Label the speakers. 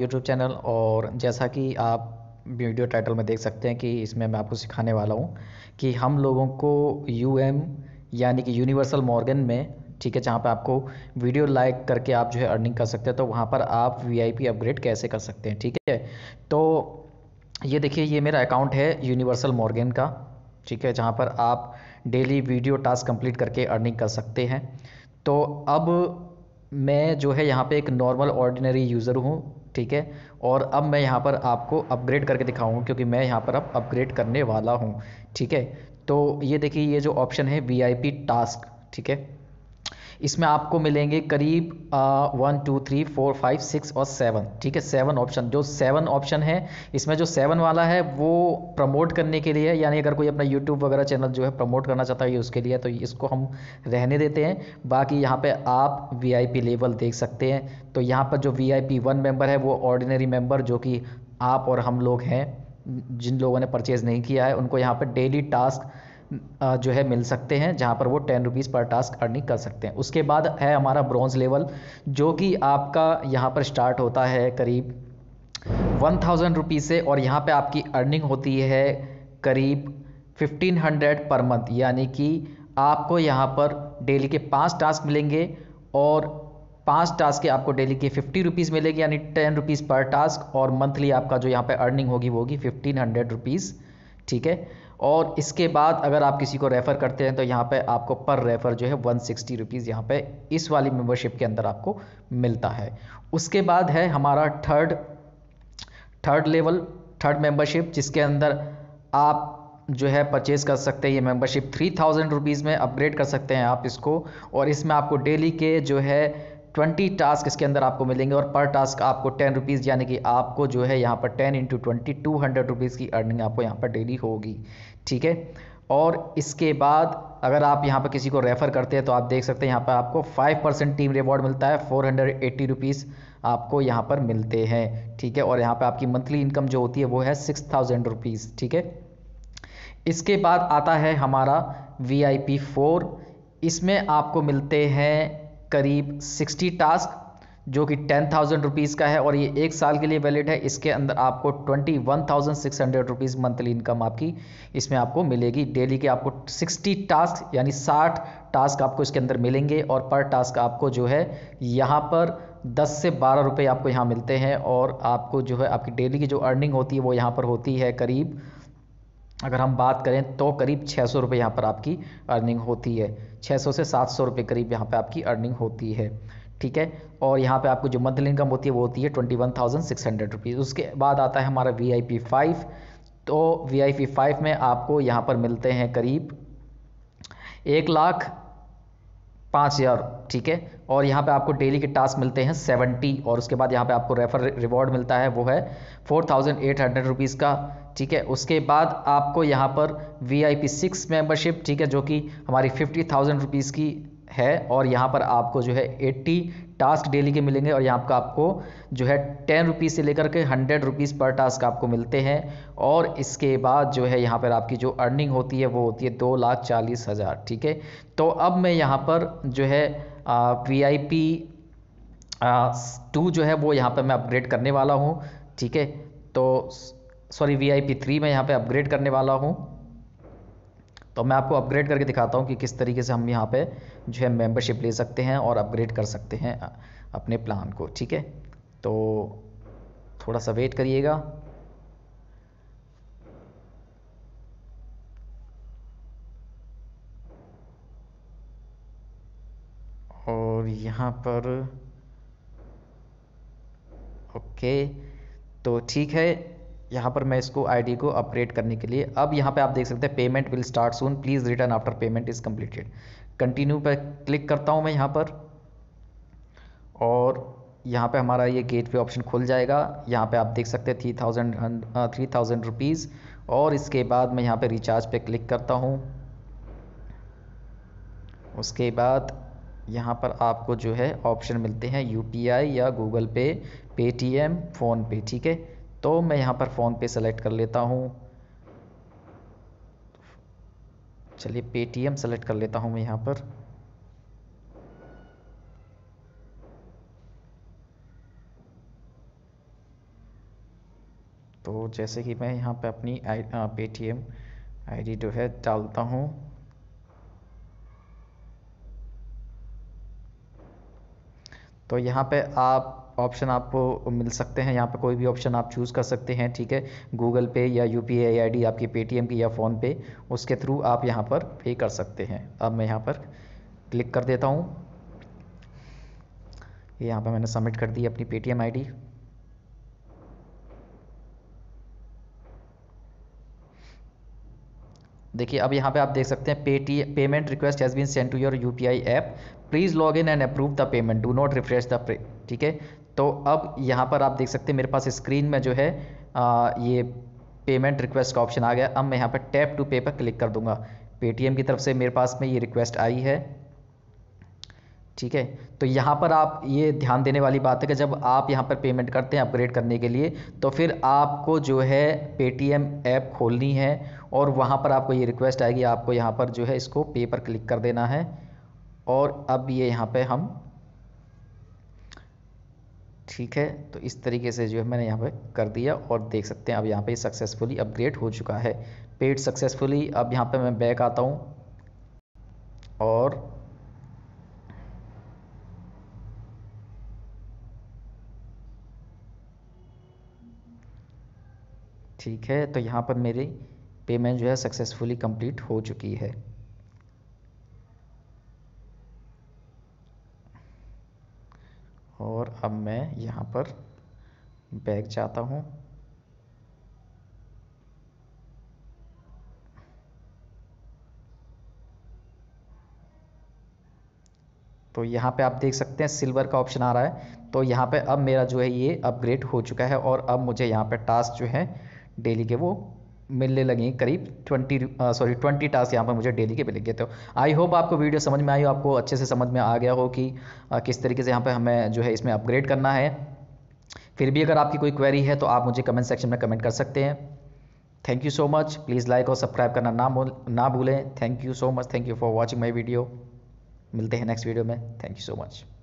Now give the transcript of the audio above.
Speaker 1: YouTube channel और जैसा कि आप वीडियो टाइटल में देख सकते हैं कि इसमें मैं आपको सिखाने वाला हूँ कि हम लोगों को यू एम यानी कि यूनिवर्सल मॉर्गन में ठीक है जहाँ पर आपको वीडियो लाइक करके आप जो है अर्निंग कर सकते हैं तो वहाँ पर आप पी अपग्रेड कैसे कर सकते हैं ठीक है तो ये देखिए ये मेरा अकाउंट है यूनिवर्सल मॉर्गन का ठीक है जहाँ पर आप डेली वीडियो टास्क कंप्लीट करके अर्निंग कर सकते हैं तो अब मैं जो है यहाँ पे एक नॉर्मल ऑर्डिनरी यूज़र हूँ ठीक है और अब मैं यहाँ पर आपको अपग्रेड करके दिखाऊंगा क्योंकि मैं यहाँ पर अब अपग्रेड करने वाला हूँ ठीक है तो ये देखिए ये जो ऑप्शन है वी टास्क ठीक है इसमें आपको मिलेंगे करीब one two three four five six और सेवन ठीक है सेवन ऑप्शन जो सेवन ऑप्शन है इसमें जो सेवन वाला है वो प्रमोट करने के लिए यानी अगर कोई अपना यूट्यूब वगैरह चैनल जो है प्रमोट करना चाहता है उसके लिए तो इसको हम रहने देते हैं बाकी यहाँ पर आप वी लेवल देख सकते हैं तो यहाँ पर जो वी आई वन मेम्बर है वो ऑर्डिनरी मेम्बर जो कि आप और हम लोग हैं जिन लोगों ने परचेज़ नहीं किया है उनको यहाँ पर डेली टास्क जो है मिल सकते हैं जहाँ पर वो टेन रुपीज़ पर टास्क अर्निंग कर सकते हैं उसके बाद है हमारा ब्रॉन्ज लेवल जो कि आपका यहाँ पर स्टार्ट होता है करीब वन थाउजेंड रुपीज़ से और यहाँ पे आपकी अर्निंग होती है करीब फिफ्टीन हंड्रेड पर मंथ यानी कि आपको यहाँ पर डेली के पाँच टास्क मिलेंगे और पाँच टास्क के आपको डेली के फिफ्टी रुपीज़ मिलेगी यानी टेन रुपीज़ पर टास्क और मंथली आपका जो यहाँ पे अर्निंग होगी वो होगी फिफ्टीन हंड्रेड रुपीज़ ठीक है और इसके बाद अगर आप किसी को रेफ़र करते हैं तो यहाँ पे आपको पर रेफ़र जो है वन सिक्सटी रुपीज़ यहाँ पर इस वाली मेम्बरशिप के अंदर आपको मिलता है उसके बाद है हमारा third third level third membership जिसके अंदर आप जो है परचेज़ कर सकते हैं ये मेम्बरशिप थ्री थाउजेंड रुपीज़ में अपग्रेड कर सकते हैं आप इसको और इसमें आपको डेली के जो है ट्वेंटी टास्क इसके अंदर आपको मिलेंगे और पर टास्क आपको टेन रुपीज़ यानी कि आपको जो है यहाँ पर ten into twenty two hundred rupees की अर्निंग आपको यहाँ पर डेली होगी ठीक है और इसके बाद अगर आप यहाँ पर किसी को रेफ़र करते हैं तो आप देख सकते हैं यहाँ पर आपको फाइव परसेंट टीम रिवॉर्ड मिलता है फोर हंड्रेड एट्टी रुपीज़ आपको यहाँ पर मिलते हैं ठीक है और यहाँ पर आपकी मंथली इनकम जो होती है वो है सिक्स थाउजेंड रुपीज़ ठीक है इसके बाद आता है हमारा वी आई पी फोर इसमें आपको मिलते हैं करीब 60 टास्क जो कि टेन थाउजेंड रुपीज़ का है और ये एक साल के लिए वैलिड है इसके अंदर आपको twenty one thousand six hundred rupees monthly income आपकी इसमें आपको मिलेगी डेली के आपको सिक्सटी टास्क यानी साठ टास्क आपको इसके अंदर मिलेंगे और पर टास्क आपको जो है यहाँ पर दस से बारह रुपये आपको यहाँ मिलते हैं और आपको जो है आपकी डेली की जो अर्निंग होती है वो यहाँ पर होती है करीब अगर हम बात करें तो करीब छः सौ रुपये यहाँ पर आपकी अर्निंग होती है छः सौ से सात सौ रुपये करीब यहाँ पर आपकी अर्निंग होती है ठीक है और यहाँ पे आपको जो मंथली इनकम होती है वो होती है twenty one thousand six hundred rupees उसके बाद आता है हमारा वी आई पी फाइव तो वी आई पी फाइव में आपको यहाँ पर मिलते हैं करीब एक लाख पाँच हज़ार ठीक है और यहाँ पे आपको डेली के टास्क मिलते हैं 70 और उसके बाद यहाँ पे आपको रेफर रिवॉर्ड मिलता है वो है four thousand eight hundred rupees का ठीक है उसके बाद आपको यहाँ पर V I P six membership ठीक है जो कि हमारी फिफ्टी थाउजेंड रुपीज़ की है और यहाँ पर आपको जो है एट्टी टास्क डेली के मिलेंगे और यहाँ का आपको जो है टेन रुपीज़ से लेकर के हंड्रेड रुपीज़ पर टास्क आपको मिलते हैं और इसके बाद जो है यहाँ पर आपकी जो अर्निंग होती है वो होती है दो लाख चालीस हज़ार ठीक है तो अब मैं यहाँ पर जो है वी आई पी टू जो है वो यहाँ पर मैं अपग्रेड करने वाला हूँ ठीक है तो sorry V I P three मैं यहाँ पे अपग्रेड करने वाला हूँ तो मैं आपको अपग्रेड करके दिखाता हूँ कि किस तरीके से हम यहाँ पे जो है मेंबरशिप ले सकते हैं और अपग्रेड कर सकते हैं अपने प्लान को ठीक है तो थोड़ा सा वेट करिएगा यहाँ पर ओके तो ठीक है यहाँ पर मैं इसको आईडी को अपग्रेड करने के लिए अब यहाँ पे आप देख सकते हैं payment will start soon please return after payment is completed continue पर क्लिक करता हूँ मैं यहाँ पर और यहाँ पे हमारा ये गेटवे ऑप्शन खुल जाएगा यहाँ पे आप देख सकते हैं three thousand three thousand rupees और इसके बाद मैं यहाँ पे रिचार्ज पे क्लिक करता हूँ उसके बाद यहाँ पर आपको जो है ऑप्शन मिलते हैं यू या गूगल पे पेटीएम फ़ोनपे ठीक है तो मैं यहाँ पर फोन पे सेलेक्ट कर लेता हूँ चलिए पेटीएम सेलेक्ट कर लेता हूँ मैं यहाँ पर तो जैसे कि मैं यहाँ पे अपनी आई पेटीएम जो है डालता हूँ तो यहाँ पे आप ऑप्शन आपको मिल सकते हैं यहाँ पे कोई भी ऑप्शन आप चूज़ कर सकते हैं ठीक है गूगल पे या U P I I D आपकी पेटीएम की या फ़ोन पे उसके थ्रू आप यहाँ पर पे कर सकते हैं अब मैं यहाँ पर क्लिक कर देता हूँ यहाँ पर मैंने सबमिट कर दी अपनी पे टी एम आई डी देखिए अब यहाँ पे आप देख सकते हैं Paytm payment request has been sent to your U P I app please log in and approve the payment do not refresh the page ठीक है तो अब यहाँ पर आप देख सकते हैं मेरे पास स्क्रीन में जो है आ, ये पेमेंट रिक्वेस्ट का ऑप्शन आ गया अब मैं यहाँ पर टैप टू पे पर क्लिक कर दूंगा पेटीएम की तरफ से मेरे पास में ये रिक्वेस्ट आई है ठीक है तो यहाँ पर आप ये ध्यान देने वाली बात है कि जब आप यहाँ पर पेमेंट करते हैं अपग्रेड करने के लिए तो फिर आपको जो है पेटीएम ऐप खोलनी है और वहाँ पर आपको ये रिक्वेस्ट आएगी आपको यहाँ पर जो है इसको पे पर क्लिक कर देना है और अब ये यहाँ पे हम ठीक है तो इस तरीके से जो है मैंने यहाँ पे कर दिया और देख सकते हैं अब यहाँ पे सक्सेसफुली अपग्रेड हो चुका है पेड सक्सेसफुली अब यहाँ पे मैं बैक आता हूँ और ठीक है तो यहाँ पर मेरी पेमेंट जो है सक्सेसफुली कंप्लीट हो चुकी है और अब मैं यहाँ पर बैग जाता हूँ तो यहाँ पे आप देख सकते हैं सिल्वर का ऑप्शन आ रहा है तो यहाँ पे अब मेरा जो है ये अपग्रेड हो चुका है और अब मुझे यहाँ पे टास्क जो है डेली के वो मिलने लगी करीब ट्वेंटी सॉरी ट्वेंटी टास्क यहाँ पर मुझे डेली के गए थे आई होप आपको वीडियो समझ में आई हो आपको अच्छे से समझ में आ गया हो कि आ, uh, किस तरीके से यहाँ पर हमें जो है इसमें अपग्रेड करना है फिर भी अगर आपकी कोई क्वेरी है तो आप मुझे कमेंट सेक्शन में कमेंट कर सकते हैं thank you so much please like और सब्सक्राइब करना ना ना भूलें thank you so much thank you for watching my video मिलते हैं नेक्स्ट वीडियो में थैंक यू सो मच